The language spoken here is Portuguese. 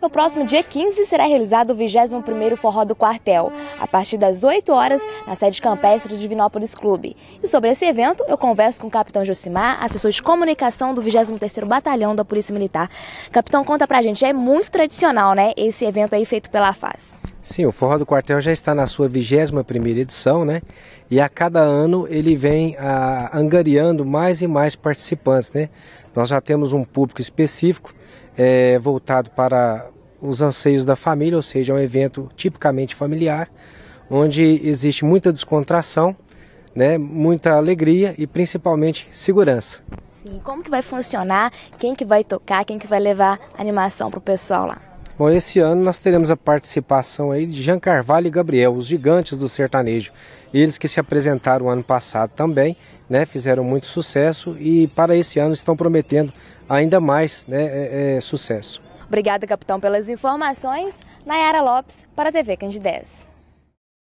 No próximo dia 15 será realizado o 21 Forró do Quartel, a partir das 8 horas, na sede campestre de Divinópolis Clube. E sobre esse evento, eu converso com o capitão Josimar, assessor de comunicação do 23 Batalhão da Polícia Militar. Capitão, conta pra gente, é muito tradicional, né, esse evento aí feito pela FAS. Sim, o Forró do Quartel já está na sua 21 edição, né? E a cada ano ele vem a, ah, angariando mais e mais participantes, né? Nós já temos um público específico é, voltado para os anseios da família, ou seja, é um evento tipicamente familiar, onde existe muita descontração, né? Muita alegria e principalmente segurança. Sim, como que vai funcionar? Quem que vai tocar? Quem que vai levar animação para o pessoal lá? Bom, esse ano nós teremos a participação aí de Jean Carvalho e Gabriel, os gigantes do sertanejo. Eles que se apresentaram ano passado também, né, fizeram muito sucesso e para esse ano estão prometendo ainda mais né, é, é, sucesso. Obrigada, capitão, pelas informações. Nayara Lopes, para a TV Candidez.